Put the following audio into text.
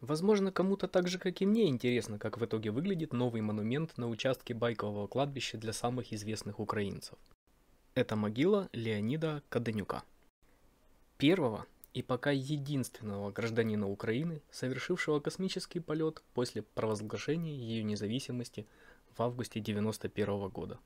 Возможно, кому-то так же, как и мне, интересно, как в итоге выглядит новый монумент на участке байкового кладбища для самых известных украинцев. Это могила Леонида Каденюка. Первого и пока единственного гражданина Украины, совершившего космический полет после провозглашения ее независимости в августе 1991 года.